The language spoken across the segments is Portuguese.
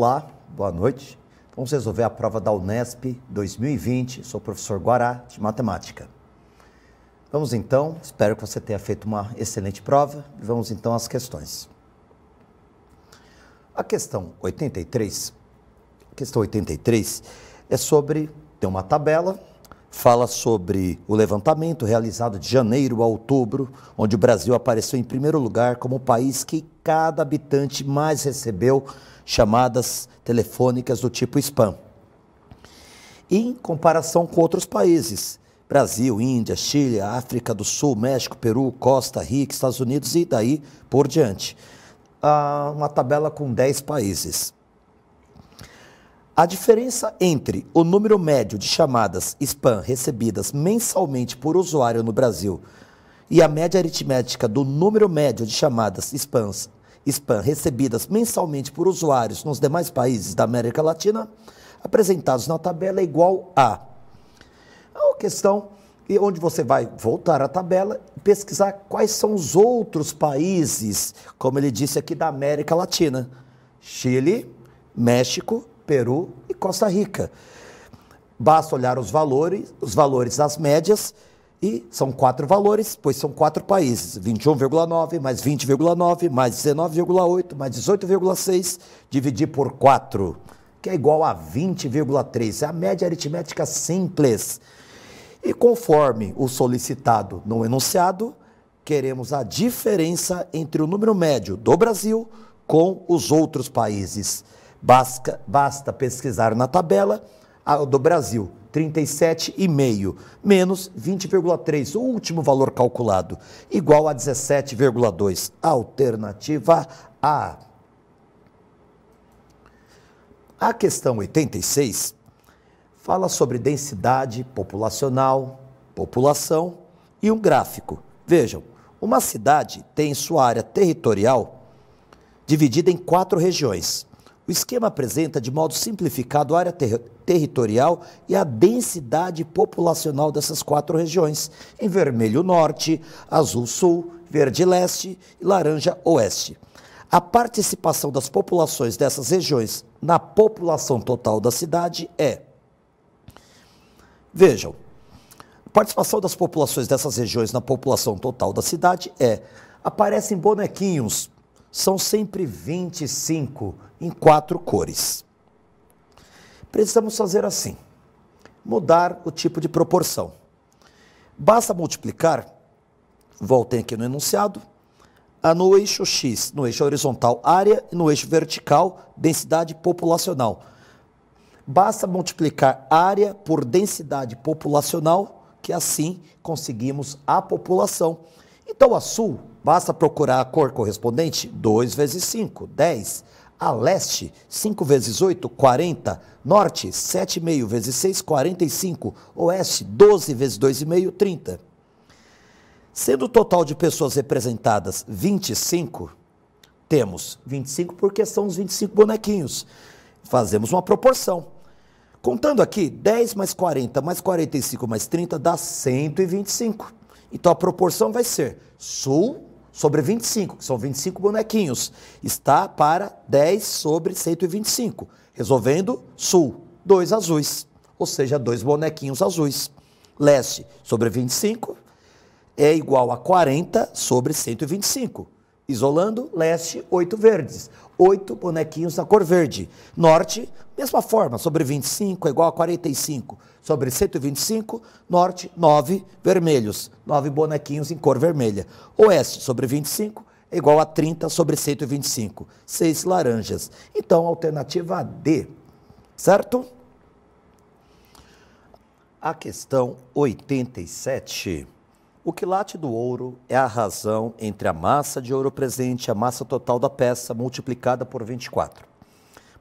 Olá, boa noite. Vamos resolver a prova da Unesp 2020. Sou o professor Guará de Matemática. Vamos então, espero que você tenha feito uma excelente prova vamos então às questões. A questão 83, questão 83 é sobre, tem uma tabela, fala sobre o levantamento realizado de janeiro a outubro, onde o Brasil apareceu em primeiro lugar como o país que cada habitante mais recebeu chamadas telefônicas do tipo spam. Em comparação com outros países, Brasil, Índia, Chile, África do Sul, México, Peru, Costa Rica, Estados Unidos e daí por diante. Ah, uma tabela com 10 países. A diferença entre o número médio de chamadas spam recebidas mensalmente por usuário no Brasil e a média aritmética do número médio de chamadas spams spam recebidas mensalmente por usuários nos demais países da América Latina, apresentados na tabela é igual a. É uma questão e onde você vai voltar à tabela e pesquisar quais são os outros países, como ele disse aqui, da América Latina: Chile, México, Peru e Costa Rica. Basta olhar os valores, os valores das médias e são quatro valores, pois são quatro países: 21,9 mais 20,9 mais 19,8 mais 18,6, dividir por 4, que é igual a 20,3. É a média aritmética simples. E conforme o solicitado no enunciado, queremos a diferença entre o número médio do Brasil com os outros países. Basta, basta pesquisar na tabela do Brasil 37,5 menos 20,3, o último valor calculado, igual a 17,2. Alternativa A. A questão 86 fala sobre densidade populacional, população e um gráfico. Vejam, uma cidade tem sua área territorial dividida em quatro regiões. O esquema apresenta de modo simplificado a área ter territorial e a densidade populacional dessas quatro regiões: em vermelho norte, azul sul, verde leste e laranja oeste. A participação das populações dessas regiões na população total da cidade é. Vejam, a participação das populações dessas regiões na população total da cidade é. Aparecem bonequinhos são sempre 25 em quatro cores. Precisamos fazer assim: mudar o tipo de proporção. Basta multiplicar, voltem aqui no enunciado, a no eixo x, no eixo horizontal área e no eixo vertical densidade populacional. Basta multiplicar área por densidade populacional, que assim conseguimos a população então a sul, basta procurar a cor correspondente 2 vezes 5, 10. A leste, 5 vezes 8, 40. Norte, 7,5 vezes 6, 45. Oeste, 12 vezes 2,5, 30. Sendo o total de pessoas representadas 25, temos 25 porque são os 25 bonequinhos. Fazemos uma proporção. Contando aqui, 10 mais 40 mais 45 mais 30 dá 125. Então a proporção vai ser sul sobre 25, que são 25 bonequinhos, está para 10 sobre 125, resolvendo sul, dois azuis, ou seja, dois bonequinhos azuis. Leste sobre 25 é igual a 40 sobre 125, Isolando, leste, oito verdes. Oito bonequinhos da cor verde. Norte, mesma forma, sobre 25 é igual a 45. Sobre 125, norte, nove vermelhos. Nove bonequinhos em cor vermelha. Oeste, sobre 25, é igual a 30 sobre 125. Seis laranjas. Então, alternativa D. Certo? A questão 87. O quilate do ouro é a razão entre a massa de ouro presente e a massa total da peça multiplicada por 24.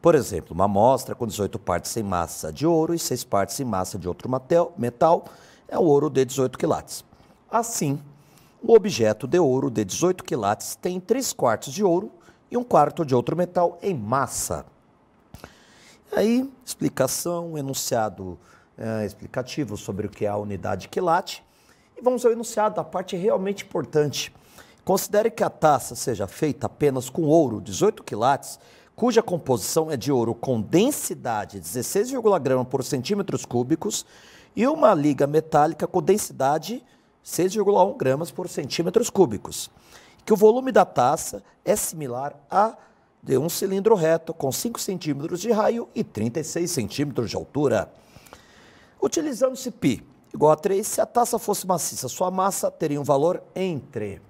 Por exemplo, uma amostra com 18 partes em massa de ouro e 6 partes em massa de outro metal é o ouro de 18 quilates. Assim, o objeto de ouro de 18 quilates tem 3 quartos de ouro e 1 quarto de outro metal em massa. Aí, explicação, enunciado é, explicativo sobre o que é a unidade quilate e vamos ao enunciado, a parte realmente importante. Considere que a taça seja feita apenas com ouro 18 quilates, cuja composição é de ouro com densidade 16 gramas por centímetros cúbicos e uma liga metálica com densidade 6,1 gramas por centímetros cúbicos. Que o volume da taça é similar a de um cilindro reto com 5 centímetros de raio e 36 centímetros de altura. Utilizando-se pi igual a 3 se a taça fosse maciça. Sua massa teria um valor entre.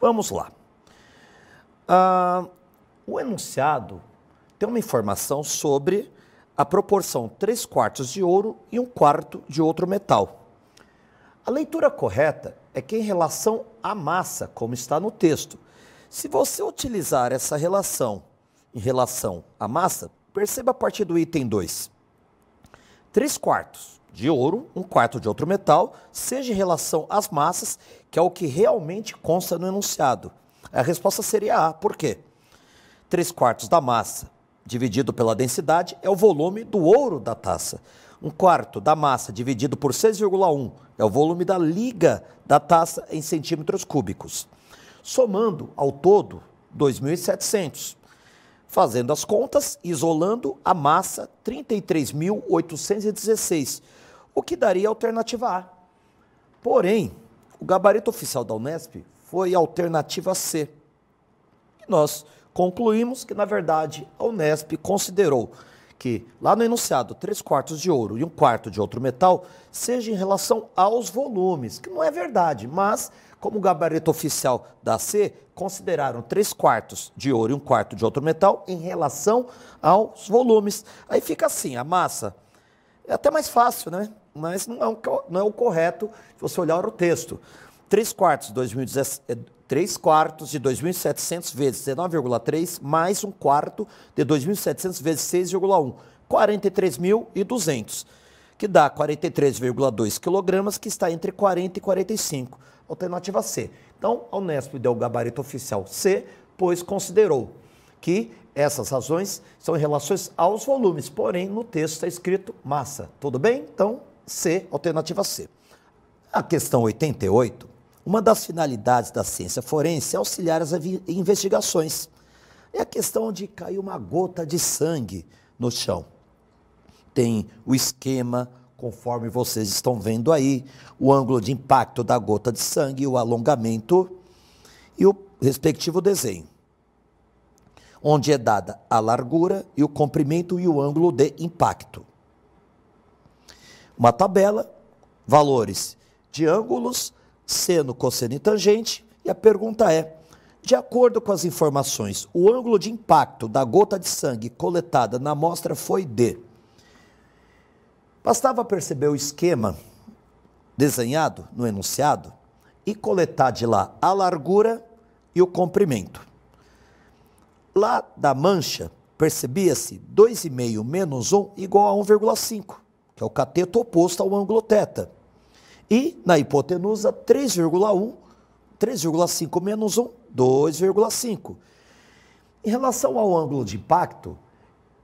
Vamos lá. Ah, o enunciado tem uma informação sobre a proporção 3 quartos de ouro e 1 quarto de outro metal. A leitura correta é que em relação à massa, como está no texto. Se você utilizar essa relação em relação à massa, perceba a partir do item 2. 3 quartos de ouro, um quarto de outro metal, seja em relação às massas, que é o que realmente consta no enunciado? A resposta seria A. Por quê? 3 quartos da massa dividido pela densidade é o volume do ouro da taça. Um quarto da massa dividido por 6,1 é o volume da liga da taça em centímetros cúbicos. Somando ao todo 2.700. Fazendo as contas, isolando a massa 33.816, o que daria alternativa A. Porém, o gabarito oficial da Unesp foi a alternativa C. E nós concluímos que, na verdade, a Unesp considerou que, lá no enunciado, 3 quartos de ouro e 1 quarto de outro metal, seja em relação aos volumes, que não é verdade, mas, como o gabarito oficial da C, consideraram 3 quartos de ouro e 1 quarto de outro metal em relação aos volumes. Aí fica assim, a massa. É até mais fácil, né? mas não é, um, não é o correto se você olhar o texto. 3 quartos, 2017, 3 quartos de 2.700 eh, vezes 19,3 mais um quarto de 2.700 vezes 6,1, 43.200, que dá 43,2 kg, que está entre 40 e 45. Alternativa C. Então, a Unesp deu o gabarito oficial C, pois considerou que essas razões são em relação aos volumes, porém no texto está escrito massa. Tudo bem? Então, C, alternativa C. A questão 88, uma das finalidades da ciência forense é auxiliar as investigações. É a questão onde caiu uma gota de sangue no chão. Tem o esquema, conforme vocês estão vendo aí, o ângulo de impacto da gota de sangue, o alongamento e o respectivo desenho, onde é dada a largura e o comprimento e o ângulo de impacto uma tabela, valores de ângulos, seno, cosseno e tangente, e a pergunta é: de acordo com as informações, o ângulo de impacto da gota de sangue coletada na amostra foi de. Bastava perceber o esquema desenhado no enunciado e coletar de lá a largura e o comprimento. Lá da mancha, percebia-se 2,5 menos 1 igual a 1,5 que é o cateto oposto ao ângulo θ. E na hipotenusa, 3,1, 3,5 menos 1, 2,5. Em relação ao ângulo de impacto,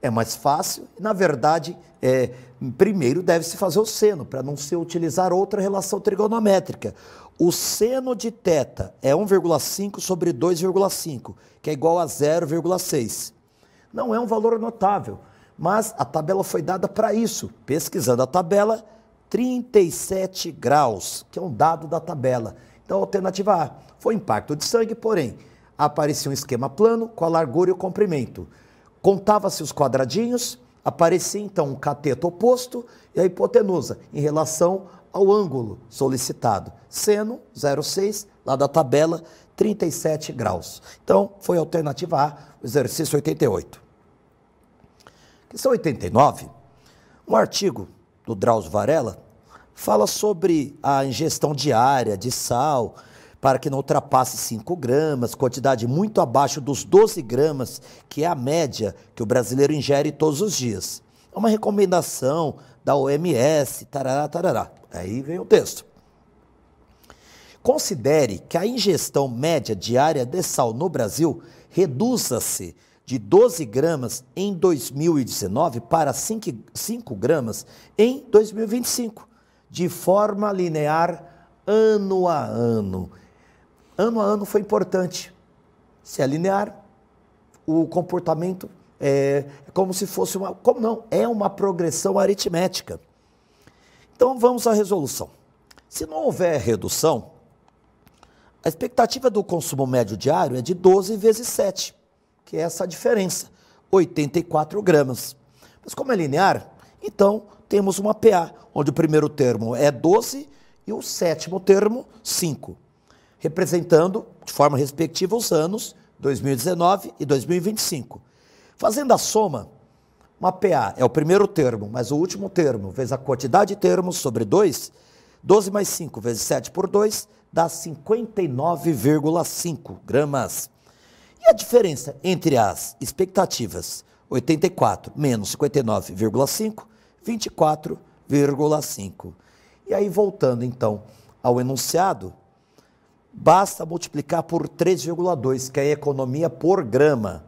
é mais fácil. Na verdade, é, primeiro deve-se fazer o seno, para não se utilizar outra relação trigonométrica. O seno de θ é 1,5 sobre 2,5, que é igual a 0,6. Não é um valor notável. Mas a tabela foi dada para isso. Pesquisando a tabela, 37 graus, que é um dado da tabela. Então, a alternativa A foi impacto de sangue, porém, aparecia um esquema plano com a largura e o comprimento. Contava-se os quadradinhos, aparecia então um cateto oposto e a hipotenusa em relação ao ângulo solicitado, seno 0,6, lá da tabela, 37 graus. Então, foi a alternativa A, o exercício 88. Questão 89, é um artigo do Drauzio Varela fala sobre a ingestão diária de sal para que não ultrapasse 5 gramas, quantidade muito abaixo dos 12 gramas, que é a média que o brasileiro ingere todos os dias. É uma recomendação da OMS, tarará, tarará. Aí vem o texto. Considere que a ingestão média diária de sal no Brasil reduza-se de 12 gramas em 2019 para 5, 5 gramas em 2025, de forma linear ano a ano. Ano a ano foi importante. Se é linear, o comportamento é, é como se fosse uma. Como não? É uma progressão aritmética. Então vamos à resolução. Se não houver redução, a expectativa do consumo médio diário é de 12 vezes 7 que é essa diferença, 84 gramas. Mas como é linear, então temos uma PA, onde o primeiro termo é 12 e o sétimo termo 5, representando de forma respectiva os anos 2019 e 2025. Fazendo a soma, uma PA é o primeiro termo, mas o último termo, vezes a quantidade de termos sobre 2, 12 mais 5 vezes 7 por 2, dá 59,5 gramas. E a diferença entre as expectativas 84 menos 59,5, 24,5. E aí voltando então ao enunciado, basta multiplicar por 3,2, que é a economia por grama,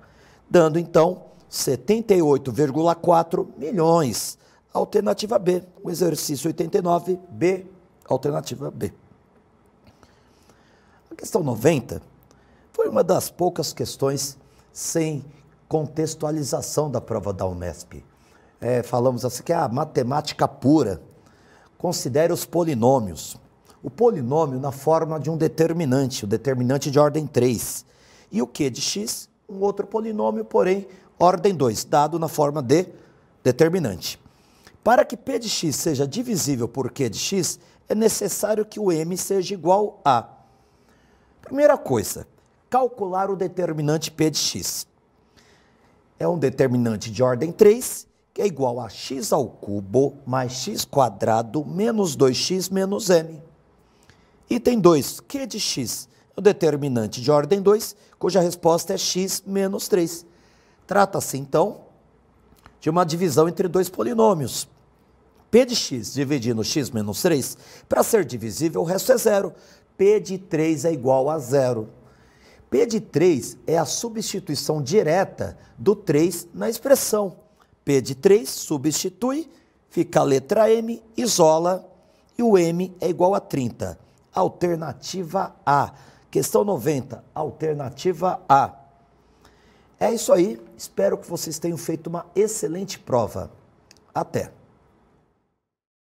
dando então 78,4 milhões. Alternativa B, o exercício 89, B, alternativa B. A questão 90 foi uma das poucas questões sem contextualização da prova da Unesp. É, falamos assim que é a matemática pura. Considere os polinômios. O polinômio na forma de um determinante, o determinante de ordem 3. E o Q de x, um outro polinômio, porém, ordem 2, dado na forma de determinante. Para que P de x seja divisível por Q de x, é necessário que o M seja igual a. Primeira coisa, calcular o determinante P de x. É um determinante de ordem 3, que é igual a x ao cubo mais x quadrado menos 2x menos m. Item 2, Q de x é um determinante de ordem 2, cuja resposta é x menos 3. Trata-se, então, de uma divisão entre dois polinômios. P de x dividindo x menos 3, para ser divisível, o resto é zero. P de 3 é igual a zero. P de 3 é a substituição direta do 3 na expressão. P de 3 substitui, fica a letra M, isola e o M é igual a 30. Alternativa A. Questão 90, alternativa A. É isso aí, espero que vocês tenham feito uma excelente prova. Até!